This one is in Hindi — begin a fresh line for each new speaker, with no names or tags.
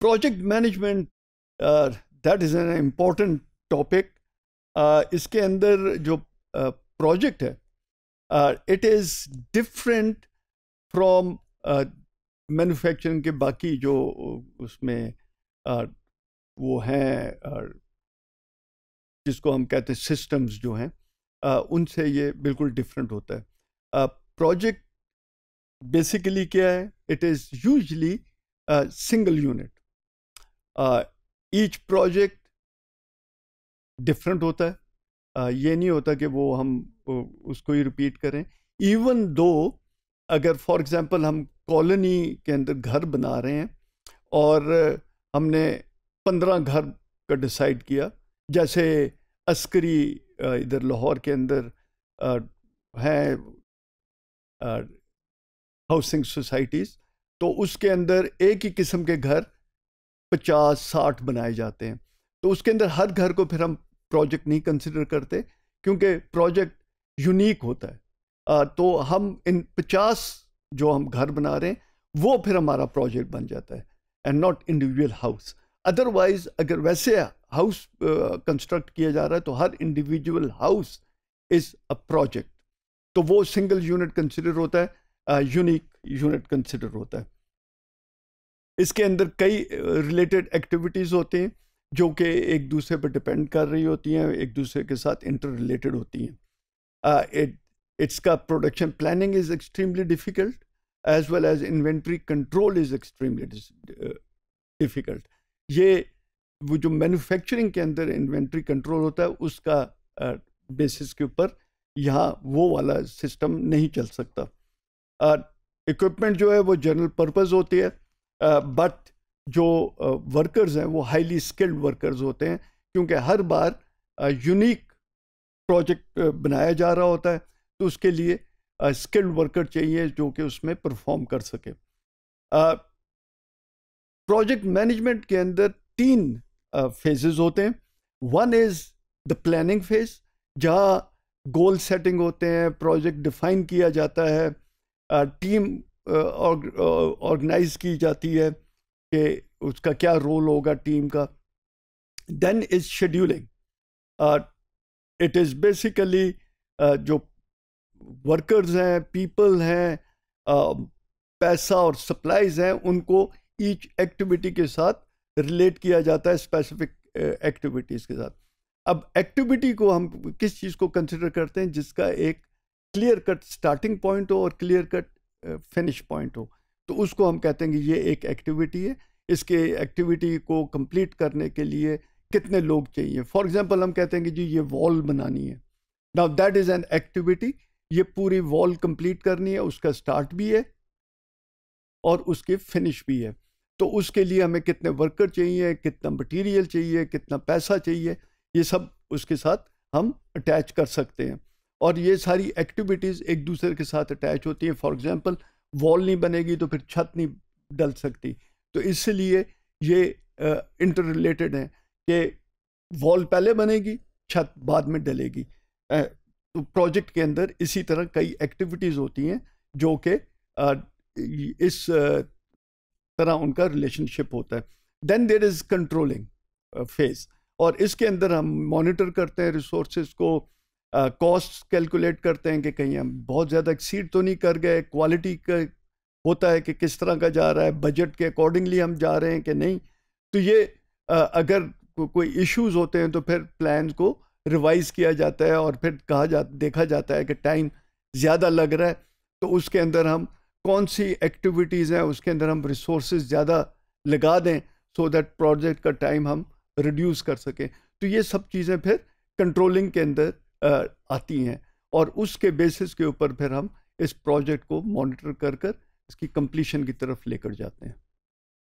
project management that is an important topic इसके अंदर जो प्रोजेक्ट uh, है it is different from manufacturing के बाकी जो उसमें uh, वो हैं uh, जिसको हम कहते हैं सिस्टम्स जो हैं uh, उनसे ये बिल्कुल डिफरेंट होता है प्रोजेक्ट uh, बेसिकली क्या है it is usually single unit each project different होता है uh, ये नहीं होता कि वो हम उसको ही रिपीट करें इवन दो अगर फॉर एग्ज़ाम्पल हम कॉलोनी के अंदर घर बना रहे हैं और हमने पंद्रह घर का डिसाइड किया जैसे अस्करी uh, इधर लाहौर के अंदर uh, हैं हाउसिंग सोसाइटीज़ तो उसके अंदर एक ही किस्म के घर पचास साठ बनाए जाते हैं तो उसके अंदर हर घर को फिर हम प्रोजेक्ट नहीं कंसिडर करते क्योंकि प्रोजेक्ट यूनिक होता है आ, तो हम इन पचास जो हम घर बना रहे हैं वो फिर हमारा प्रोजेक्ट बन जाता है and not individual house otherwise अगर वैसे हाउस कंस्ट्रक्ट किया जा रहा है तो हर individual house is a project तो वो सिंगल यूनिट कंसिडर होता है यूनिक यूनिट कंसिडर होता है इसके अंदर कई रिलेटेड एक्टिविटीज़ होती हैं जो कि एक दूसरे पर डिपेंड कर रही होती हैं एक दूसरे के साथ इंटर रिलेटेड होती हैं इट का production planning is extremely difficult as well as inventory control is extremely difficult ये वो जो मैन्युफैक्चरिंग के अंदर इन्वेंट्री कंट्रोल होता है उसका बेसिस के ऊपर यहाँ वो वाला सिस्टम नहीं चल सकता इक्विपमेंट जो है वो जनरल पर्पज़ होती है बट जो वर्कर्स हैं वो हाईली स्किल्ड वर्कर्स होते हैं क्योंकि हर बार यूनिक प्रोजेक्ट बनाया जा रहा होता है तो उसके लिए स्किल्ड वर्कर चाहिए जो कि उसमें परफॉर्म कर सके प्रोजेक्ट मैनेजमेंट के अंदर तीन फेजेस होते हैं one is the planning phase जहाँ गोल सेटिंग होते हैं प्रोजेक्ट डिफाइन किया जाता है टीम ऑर्गेनाइज की जाती है कि उसका क्या रोल होगा टीम का then is scheduling it is basically जो वर्कर्स हैं पीपल हैं पैसा और सप्लाइज हैं उनको ईच एक्टिविटी के साथ रिलेट किया जाता है स्पेसिफिक एक्टिविटीज़ के साथ अब एक्टिविटी को हम किस चीज़ को कंसिडर करते हैं जिसका एक क्लियर कट स्टार्टिंग पॉइंट हो और क्लियर कट फिनिश पॉइंट हो तो उसको हम कहते हैं कि ये एक एक्टिविटी है इसके एक्टिविटी को कंप्लीट करने के लिए कितने लोग चाहिए फॉर एग्जांपल हम कहते हैं कि जी ये वॉल बनानी है now that is an activity ये पूरी वॉल कंप्लीट करनी है उसका स्टार्ट भी है और उसकी फिनिश भी है तो उसके लिए हमें कितने वर्कर चाहिए कितना मटीरियल चाहिए कितना पैसा चाहिए ये सब उसके साथ हम अटैच कर सकते हैं और ये सारी एक्टिविटीज़ एक दूसरे के साथ अटैच होती हैं फॉर एग्ज़ाम्पल वॉल नहीं बनेगी तो फिर छत नहीं डल सकती तो इसलिए ये इंटर रिलेटेड हैं कि वॉल पहले बनेगी छत बाद में डलेगी तो प्रोजेक्ट के अंदर इसी तरह कई एक्टिविटीज़ होती हैं जो कि इस तरह उनका रिलेशनशिप होता है then there is controlling phase और इसके अंदर हम मॉनिटर करते हैं रिसोर्स को कॉस्ट कैलकुलेट करते हैं कि कहीं हम बहुत ज़्यादा एक्सीड तो नहीं कर गए क्वालिटी का होता है कि किस तरह का जा रहा है बजट के अकॉर्डिंगली हम जा रहे हैं कि नहीं तो ये अगर को, कोई इश्यूज होते हैं तो फिर प्लान को रिवाइज किया जाता है और फिर कहा जा देखा जाता है कि टाइम ज़्यादा लग रहा है तो उसके अंदर हम कौन सी एक्टिविटीज़ हैं उसके अंदर हम रिसोर्स ज़्यादा लगा दें सो दैट प्रोजेक्ट का टाइम हम रिड्यूस कर सकें तो ये सब चीज़ें फिर कंट्रोलिंग के अंदर आती हैं और उसके बेसिस के ऊपर फिर हम इस प्रोजेक्ट को मॉनिटर कर कर इसकी कंप्लीशन की तरफ लेकर जाते हैं